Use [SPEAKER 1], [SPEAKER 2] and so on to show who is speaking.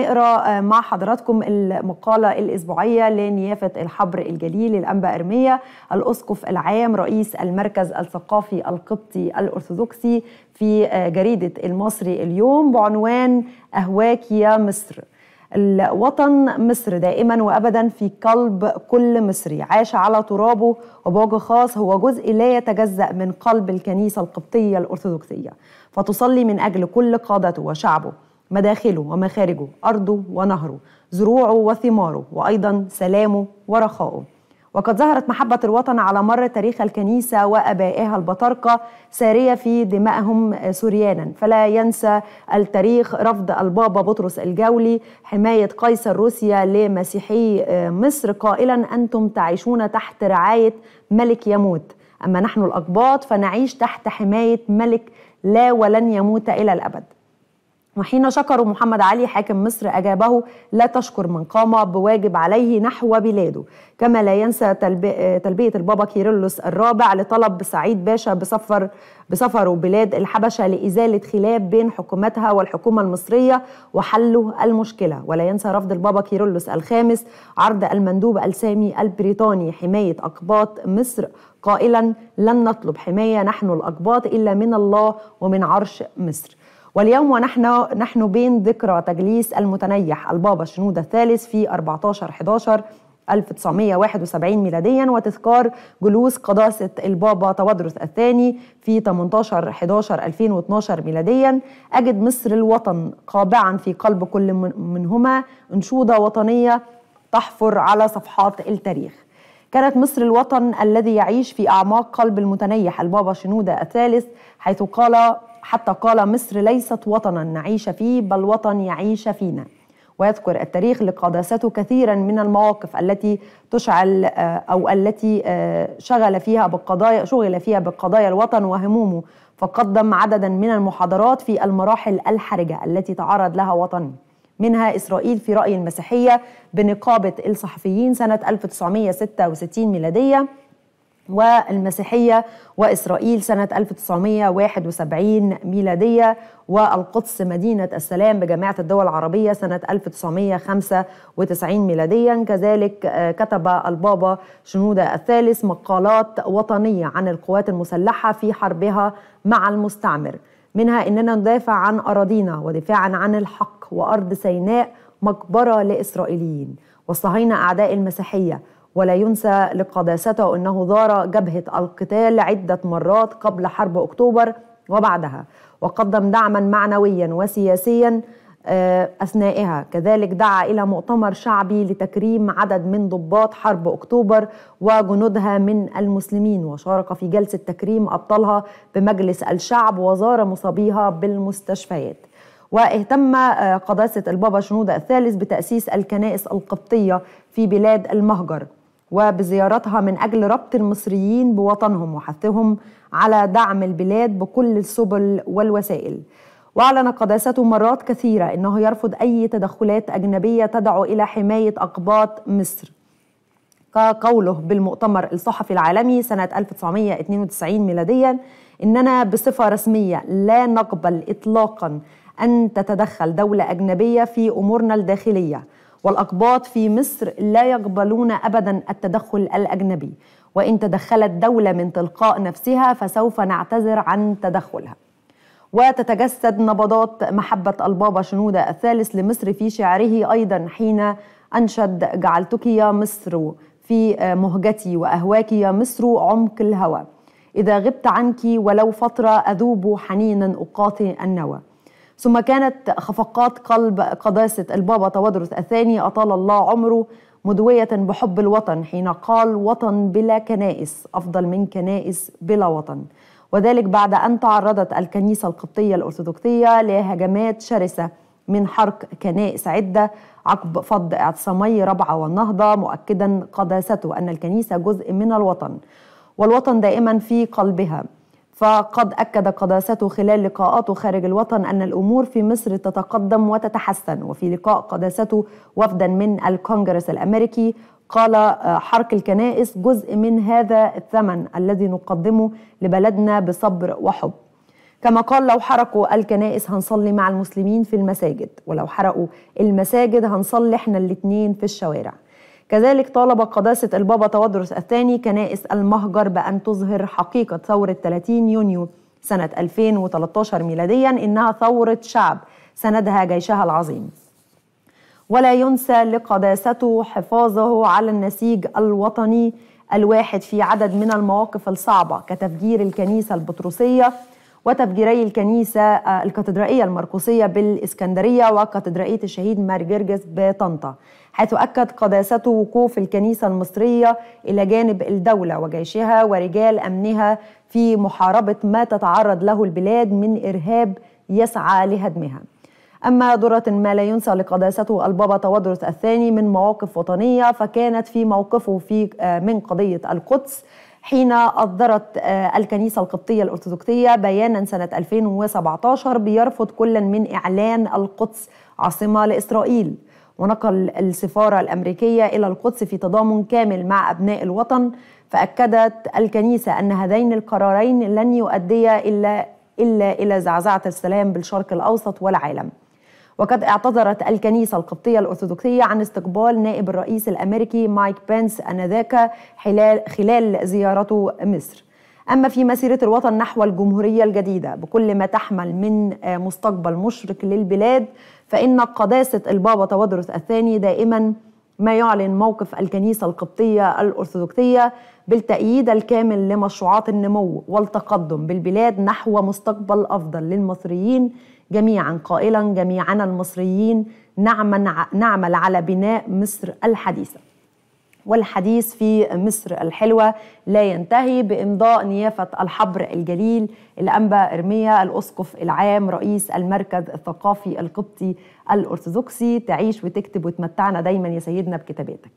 [SPEAKER 1] نقرا آه، مع حضراتكم المقاله الاسبوعيه لنيافه الحبر الجليل الانبا ارميه الاسقف العام رئيس المركز الثقافي القبطي الارثوذكسي في آه، جريده المصري اليوم بعنوان اهواك يا مصر الوطن مصر دائما وابدا في قلب كل مصري عاش على ترابه وبوجه خاص هو جزء لا يتجزا من قلب الكنيسه القبطيه الارثوذكسيه فتصلي من اجل كل قادته وشعبه مداخله ومخارجه أرضه ونهره زروعه وثماره وأيضا سلامه ورخاؤه وقد ظهرت محبة الوطن على مر تاريخ الكنيسة وأبائها البطاركة سارية في دمائهم سريانا فلا ينسى التاريخ رفض البابا بطرس الجولي حماية قيصر روسيا لمسيحي مصر قائلا أنتم تعيشون تحت رعاية ملك يموت أما نحن الأقباط فنعيش تحت حماية ملك لا ولن يموت إلى الأبد وحين شكروا محمد علي حاكم مصر أجابه لا تشكر من قام بواجب عليه نحو بلاده كما لا ينسى تلبية البابا كيرلس الرابع لطلب سعيد باشا بسفر بسفره بلاد الحبشة لإزالة خلاف بين حكومتها والحكومة المصرية وحل المشكلة ولا ينسى رفض البابا كيرلس الخامس عرض المندوب السامي البريطاني حماية أقباط مصر قائلا لن نطلب حماية نحن الأقباط إلا من الله ومن عرش مصر واليوم ونحن نحن بين ذكرى تجليس المتنيح البابا شنودة الثالث في 14 11 1971 ميلاديا وتذكار جلوس قداسة البابا تودرس الثاني في 18 11 2012 ميلاديا أجد مصر الوطن قابعا في قلب كل منهما أنشودة وطنية تحفر على صفحات التاريخ كانت مصر الوطن الذي يعيش في أعماق قلب المتنيح البابا شنودة الثالث حيث قال حتى قال مصر ليست وطنا نعيش فيه بل وطن يعيش فينا ويذكر التاريخ لقداسته كثيرا من المواقف التي تشعل آه، او التي آه، شغل فيها بالقضايا شغل فيها بقضايا الوطن وهمومه فقدم عددا من المحاضرات في المراحل الحرجه التي تعرض لها وطن منها إسرائيل في رأي المسيحية بنقابة الصحفيين سنة 1966 ميلادية والمسيحية وإسرائيل سنة 1971 ميلادية والقدس مدينة السلام بجامعة الدول العربية سنة 1995 ميلاديا كذلك آه، كتب البابا شنودة الثالث مقالات وطنية عن القوات المسلحة في حربها مع المستعمر منها إننا ندافع عن أراضينا ودفاعا عن الحق وأرض سيناء مقبرة لإسرائيليين وصهينا أعداء المسيحية ولا ينسى لقداسته أنه زار جبهة القتال عدة مرات قبل حرب أكتوبر وبعدها وقدم دعما معنويا وسياسيا آه، أثنائها كذلك دعا إلى مؤتمر شعبي لتكريم عدد من ضباط حرب أكتوبر وجنودها من المسلمين وشارك في جلسة تكريم أبطالها بمجلس الشعب وزار مصابيها بالمستشفيات واهتم آه، قداسة البابا شنودة الثالث بتأسيس الكنائس القبطية في بلاد المهجر وبزيارتها من أجل ربط المصريين بوطنهم وحثهم على دعم البلاد بكل السبل والوسائل وأعلن قداسته مرات كثيرة أنه يرفض أي تدخلات أجنبية تدعو إلى حماية أقباط مصر كقوله بالمؤتمر الصحفي العالمي سنة 1992 ميلاديا إننا بصفة رسمية لا نقبل إطلاقا أن تتدخل دولة أجنبية في أمورنا الداخلية والأقباط في مصر لا يقبلون أبدا التدخل الأجنبي وإن تدخلت دولة من تلقاء نفسها فسوف نعتذر عن تدخلها وتتجسد نبضات محبة البابا شنودة الثالث لمصر في شعره أيضا حين أنشد جعلتك يا مصر في مهجتي وأهواك يا مصر عمق الهوى إذا غبت عنك ولو فترة أذوب حنينا أقاطي النوى ثم كانت خفقات قلب قداسة البابا تودرس الثاني أطال الله عمره مدوية بحب الوطن حين قال وطن بلا كنائس أفضل من كنائس بلا وطن وذلك بعد أن تعرضت الكنيسة القبطية الأرثوذكسية لهجمات شرسة من حرق كنائس عدة عقب فض اعتصامي ربعة والنهضة مؤكدا قداسته أن الكنيسة جزء من الوطن والوطن دائما في قلبها فقد أكد قداسته خلال لقاءاته خارج الوطن أن الأمور في مصر تتقدم وتتحسن وفي لقاء قداسته وفدا من الكونغرس الأمريكي قال آه، حرق الكنائس جزء من هذا الثمن الذي نقدمه لبلدنا بصبر وحب كما قال لو حرقوا الكنائس هنصلي مع المسلمين في المساجد ولو حرقوا المساجد هنصلي احنا الاتنين في الشوارع كذلك طالب قداسة البابا تودرس الثاني كنائس المهجر بأن تظهر حقيقة ثورة 30 يونيو سنة 2013 ميلاديا إنها ثورة شعب سندها جيشها العظيم ولا ينسى لقداسته حفاظه على النسيج الوطني الواحد في عدد من المواقف الصعبة كتفجير الكنيسة البطرسية وتفجيري الكنيسة آه، الكاتدرائية المرقوسية بالإسكندرية وكاتدرائية الشهيد مارجرجس بطنطا حيث أكد قداسته وقوف الكنيسة المصرية إلى جانب الدولة وجيشها ورجال أمنها في محاربة ما تتعرض له البلاد من إرهاب يسعى لهدمها أما درة ما لا ينسى لقداسته البابا تودرس الثاني من مواقف وطنية فكانت في موقفه في آه، من قضية القدس حين أصدرت آه، الكنيسة القبطية الأرثوذكسية بيانا سنة 2017 بيرفض كل من إعلان القدس عاصمة لإسرائيل ونقل السفارة الأمريكية إلى القدس في تضامن كامل مع أبناء الوطن فأكدت الكنيسة أن هذين القرارين لن يؤديا إلا إلا إلى زعزعة السلام بالشرق الأوسط والعالم وقد اعتذرت الكنيسة القبطية الأرثوذكسية عن استقبال نائب الرئيس الأمريكي مايك بينس أنذاك خلال, خلال زيارته مصر أما في مسيرة الوطن نحو الجمهورية الجديدة بكل ما تحمل من آه، مستقبل مشرق للبلاد فإن قداسة البابا تودرس الثاني دائماً ما يعلن موقف الكنيسة القبطية الأرثوذكسية بالتأييد الكامل لمشروعات النمو والتقدم بالبلاد نحو مستقبل أفضل للمصريين جميعا قائلا جميعنا المصريين نعمل على بناء مصر الحديثة والحديث في مصر الحلوة لا ينتهي بإمضاء نيافة الحبر الجليل الأنبا إرميا الأسقف العام رئيس المركز الثقافي القبطي الأرثوذكسي تعيش وتكتب وتمتعنا دايما يا سيدنا بكتاباتك